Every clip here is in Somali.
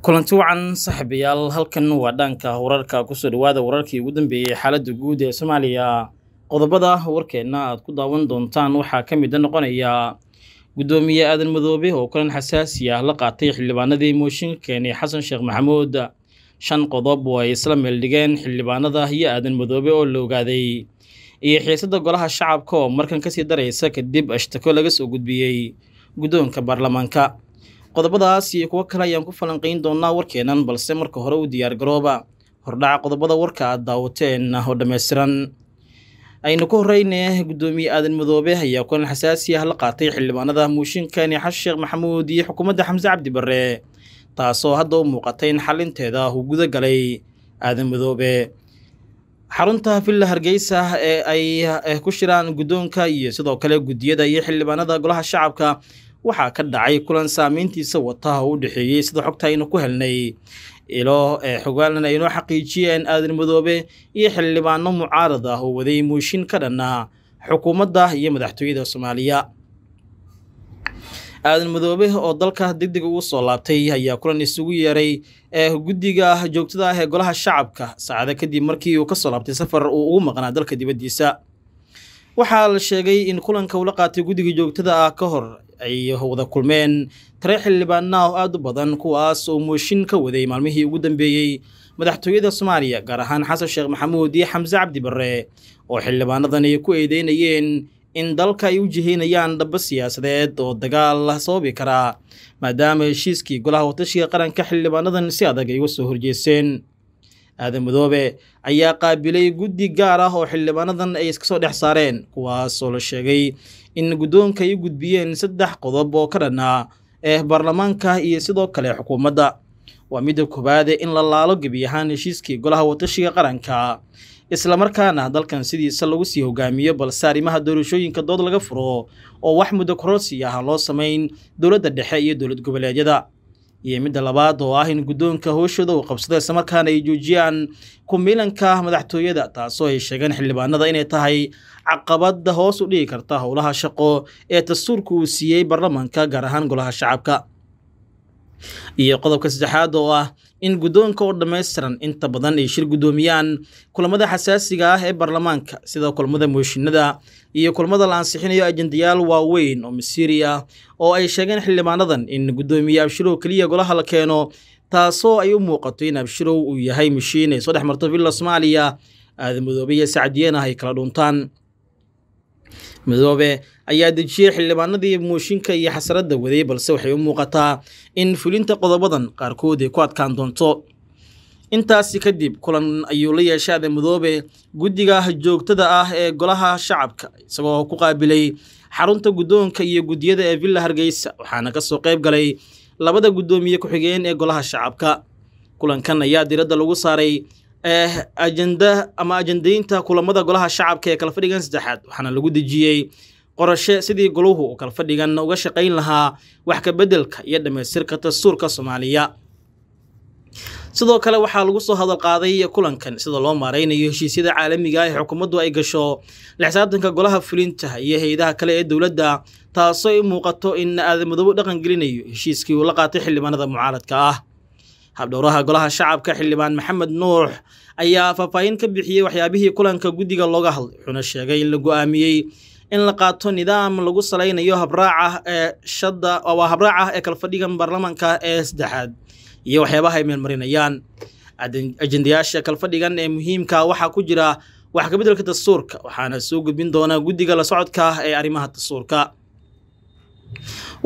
kulanti wacan saaxiibayaal halkan waa dhanka wararka kusoo dhawaada wararkii ugu dambeeyey xaaladda guud ee soomaaliya qodobada warkeenna aad ku daawan doontaan waxaa ka mida noqonaya guddoomiye aadan madoobe oo kulan xasaasi ah la qaatay xildhibaanadii mooshinka keenay xasan sheekh maxamuud shan qodob oo ay isla meel dhigeen xildhibaanada iyo aadan madoobe oo la ogaaday iyo xiisadda golaha shacabka oo markan kasii daraysa kadib ashtako laga soo gudbiyey guddoonka baarlamaanka qodobadaas iyo kuwo kale ayaan ku falanqayn doonaa warkeennan balse marka hore u diyaargarooba hordhaca qodobada warka aad daawateen oo dhammaystiran aynu ku horeyne guddoomiye aadan madoobe ayaa kulan xasaasi ah la qaatay xildhibaanada muushinka niixad sheekh maxamuud iyo xukuumadda xamse cabdi barre taasoo hadda u muuqatay in xalinteeda uu guda galay aadan madoobe xarunta filla hargeysa ee ay eh, ku shiraan guddoonka iyo sidoo kale guddiyada iyo xildhibaanada golaha shacabka waxaa ka dhacay kulan saameyntiisa wataha u dhexeeyey sida xogta aynu ku helnay ilo ee eh, xogaalan aynoo xaqiijiyeen aadan madoobe iyo xildhibaano mucaarad ah oo waday muushin ka dhannaa xukuumadda iyo madaxtooyada soomaaliya aadan madoobe oo dalka deg deg ugu soo laabtay ayaa kulan isugu yeeray eh, guddiga joogtada ah ee golaha shacabka saacada kadib markii uu ka soo laabtay safar uu ugu maqnaa dalka dibaddiisa waxaa la sheegay in kulanka uula qaatay guddiga joogtada ah ka hor ay wada kulmeen tare xildhibaana oo aad u badan kuwaas oo mooshin ka waday maalmihii ugu dambeeyey madaxtooyada soomaaliya gaar ahaan xasan sheekh maxamuud iyo xamse cabdi barre oo xildhibaanadan ay ku eedeynayeen in dalka ay u jihaynayaan dhabo siyaasadeed oo dagaal sababi karaa maadaama heshiiskii golaha watashiga qaranka xildhibaanadan si adag ay uga soo horjeeseen aadan madoobe ayaa qaabilay guddi gaar ah oo xildhibaanadan ay iska soo dhex saareen kuwaas oo la sheegay in guddoonka ay u gudbiyeen saddex qodob oo ka dhannaa ah eh, ee baarlamaanka iyo sidoo kale xukuumadda waa midda koowaade in la laalo gebi ahaan heshiiskii golaha watashiga qaranka islamarkaana dalkan sidiisa lagu sii hogaamiyo balse arrimaha doorashooyinka dood laga furo oo wax muddo kororsi ah loo samayn dowladda dhexe iyo dowlad goboleedyada iyo midda labaad oo ah in guddoonka howshooda uu qabsado isla islamarkaana ay joojiyaan ku-miilanka kumilanka madaxtooyada taasoo ay sheegeen xildhibaanada inay tahay caqabadda hoos u dhigi karta howlaha shaqo ee dastuurka uu siiyey baarlamaanka gaar ahaan golaha shacabka iyo qodobka saddexaad oo ah in guddoonka oo dhammaystiran inta badan ay shir guddoomiyaan kulamada xasaasiga ah ee baarlamaanka sida kulamada mooshinada iyo kulamada la ansixinayo ajendayaal waaweyn oo masiiri ah oo ay sheegeen xildhibaanadan in guddoomiye abshirow keliya golaha la keeno taasoo ay u muuqato in abshirow uu yahay mashiin ay soo dhex marto villa soomaaliya aadamudoobe iyo sacadiyeen ah ay kala dhuntaan midoobe ayaa dejiyey xildhibaanadii mooshinka iyo xasradda waday balse waxay u muuqataa in fulinta qodobadan qaarkood ay ku adkaan doonto intaasi kadib kulan ayuu la yeeshay adamudoobe guddiga joogtada ah ee golaha shacabka isagoo ku qaabilay xarunta guddoonka iyo guddiyada ee villa hargeysa waxaana kasoo qayb galay labada guddoomiye ku-xigeen ee golaha shacabka kulankan ayaa diradda lagu saaray Eh, ajanda ama ajandaynta kulamada golaha shacabka ee kala fadhigan saddexaad waxaana lagu dejiyey qorashe sidii goluhu uu kala fadhigan uga shaqayn lahaa wax ka bedelka iyo dhammaystirka dastuurka soomaaliya sidoo kale waxaa lagu soo hadal qaaday kulankan sida loo maaraynayo heshiisyada caalamiga ah ee xukuumaddu ay gasho lixsaatanka golaha fulinta iyo hay-adaha kale ee dowladda taasoo ay muuqato in aadamadobo dhaqan gelinayo heshiiskii uu la qaatay xildhibaanada mucaaradka ah habdhowraha golaha shacabka xildhibaan maxamed nuux ayaa faahfaahin ka bixiyey waxyaabihii kulanka guddiga looga hadlay wuxuuna sheegay in la go'aamiyey in la qaato nidaam lagu salaynayo habraaca ah ee shada waa habraaca ah ee kalfadhigan fadhigan baarlamaanka ee saddexaad iyo waxyaabaha ay meelmarinayaan ajendayaasha kalfadhigan ee muhiimka waxaa ku jira wax kabeddelka dastuurka waxaana soo gudbin doonaa guddiga la socodka ah ee arrimaha dastuurka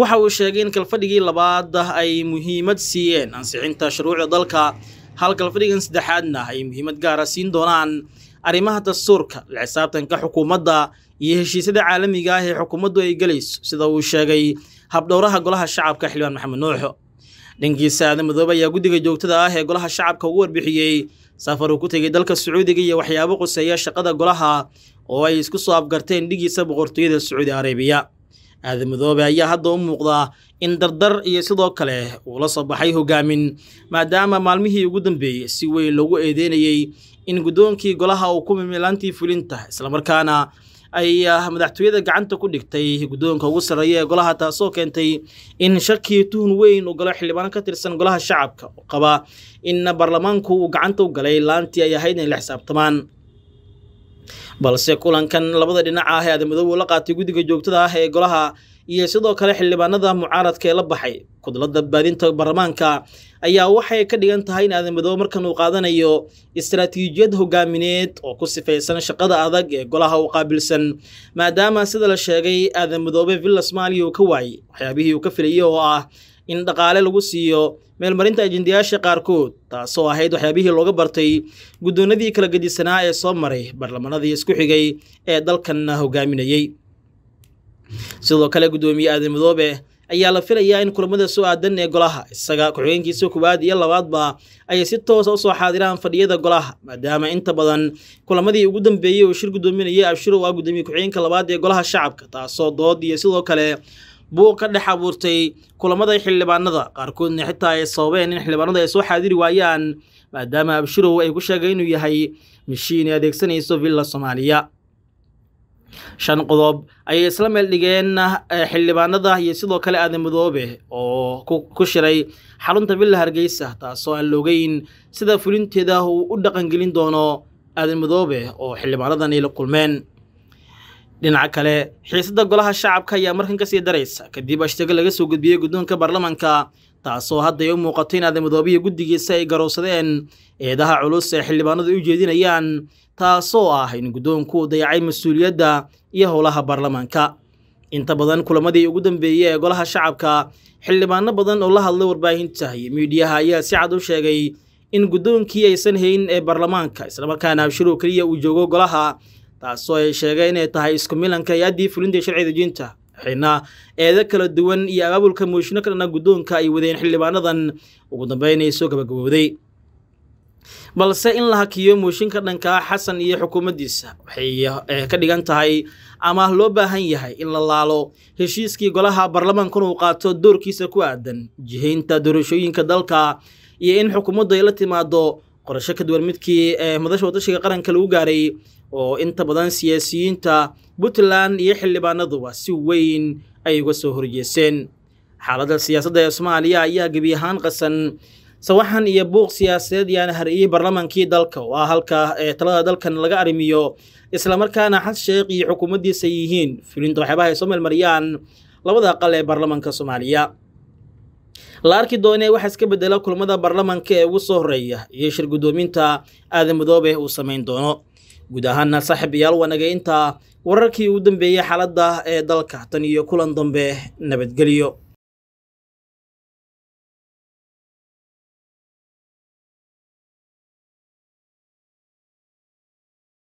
waxa uu sheegay in kalfadhigii labaad ah ay muhiimad siiyeen ansixinta shuruucda dalka hal kalfadhigan saddexaadna ay muhiimad gaara ah siin doonaan arrimaha dastuurka la xisaabtanka xukuumadda iyo heshiisyada caalamiga ah ee xukuumaddu ay gelayso sida uu sheegay habdhowraha golaha shacabka xildhibaan maxamed nuux dhankiisa aada madoobe ayaa guddiga joogtada ah ee golaha shacabka ugu warbixiyey safar uu ku tegay dalka sacuudiga iyo waxyaabo quseeya shaqada golaha oo ay isku soo afgarteen dhigiisa boqortooyada sacuudi arabiya aadamadoobe ayaa hadda u muuqda in dardar iyo sidoo kale uula soo baxay hogaamin maadaama maalmihii ugu dambeeyey si weyn loogu eedeynayey in guddoonkii golaha uu ku mimilaantii fulinta islamarkaana ay ah, madaxtooyada gacanta ku dhigtay guddoonka ugu sarreeya ee golaha taasoo keentay in shakii tuhun weyn uu galo xildhibaan ka tirsan golaha shacabka oo qaba in baarlamaanku uu gacanta u galay laantii ay ahayd inay la xisaabtamaan balse kulankan labada dhinac ah ee adamadoob uu la qaatay guddiga joogtada ah ee golaha iyo sidoo kale xildhibaanada mucaaradka ee la baxay kudladda baadinta baarlamaanka ayaa waxay ka dhigan tahay in aadamadoobe markan uu qaadanayo istaraatiijiyad hogaamineed oo ku sifaysan shaqada adag ee golaha u qaabilsan maadaama sida la sheegay aadamadoobe villa somaaliya uu ka waayey waxyaabihii uu ka filayay oo ah in dhaqaale lagu siiyo meelmarinta ajendayaasha qaarkood taasoo ahayd waxyaabihii looga bartay guddoonadii kala gedisanaa ee soo maray baarlamaanadii isku xigay ee dalkanna hogaaminayey sidoo kale guddoomiye aadan madoobe ayaa la filayaa in kulamada soo aadan ee golaha isaga ku-xigeenkiisa koowaad iyo labaadba ay si toosa ah usoo xaadiraan fadhiyada golaha maadaama inta badan kulamadii ugu dambeeyey uu shir guddoominayay abshir uu ah guddoomiye ku-xigeenka labaad ee golaha shacabka taasoo dood iyo sidoo kale buu ka dhex abuurtay kulamada xildhibaanada qaarkoodna xitaa ay sababeen in xildhibaanada ay soo xaadiri waayaan maadaama abshirow ay ku sheegay inuu yahay mishiin ay adeegsanayso villa soomaaliya shan qodob ayay isla meel dhigeen eh, xildhibaanada iyo sidoo kale aadan madoobe oo ku shiray xarunta villa hargeysa taasoo aan loogeyn sida fulinteeda uu u dhaqangelin doono aadan madoobe oo xildhibaanadan ay la kulmeen dhinaca kale xiisadda golaha shacabka ayaa markan kasii daraysa kadib ashtago laga soo gudbiyey guddoonka baarlamaanka taasoo hadday u muuqato in adamadoobiya guddigiisa ay garowsadeen eedaha culus ee xildhibaanadu u jeedinayaan taasoo ah in guddoonku dayacay mas-uuliyadda iyo howlaha baarlamaanka inta badan kulamadii ugu dambeeyey ee golaha shacabka xildhibaano badan oo la hadlay warbaahinta iyo miidiyaha ayaa si cad u sheegay in guddoonkii aysan hayn ee baarlamaanka islamarkaana abshir oo keliya uu joogo golaha taasoo ay sheegay inay tahay isku milanka iyo haddii fulinta sharci dejinta xina eedo kala duwan iyo abaabulka mooshino ka dhana guddoonka ay wadeen xildhibaanadan ugu dambeynay soo gabagabowday balse in la hakiyo mooshinka dhanka xasan iyo xukuumaddiisa waxay eh, ka dhigan tahay ama loo baahan yahay in la laalo heshiiskii golaha baarlamaankan uu qaato doorkiisa ku aadan jihaynta doorashooyinka dalka iyo in xukuumaddu ay la timaado qorasho ka duwan midkii ee eh, madasha watashiga qaranka lagu gaaray oo inta badan siyaasiyiinta puntland iyo xildhibaanaduba si weyn ay uga soo horjeeseen xaaladda siyaasadda ee soomaaliya ayaa gebi ahaan qasan sawaxan iyo buuq siyaasadeed yaana har baarlamankii dalka oo ah halka ee talada dalkan laga arrimiyo islamarkaana xad sheekh iyo xukuumaddiisa yihiin fulinta waxyaabaha ay soo mariyaan labada aqal ee baarlamanka soomaaliya la arki doonee waxa iska bedela kulmada baarlamanka ee ugu soo horreeya iyo shir guddoominta madoobe uu samayn doono guud ahaana saaxiib ayaal wanagay intaa wararkii uu dambeeyey xaaladda ee dalka tan iyo kulan dambe nabadgelyo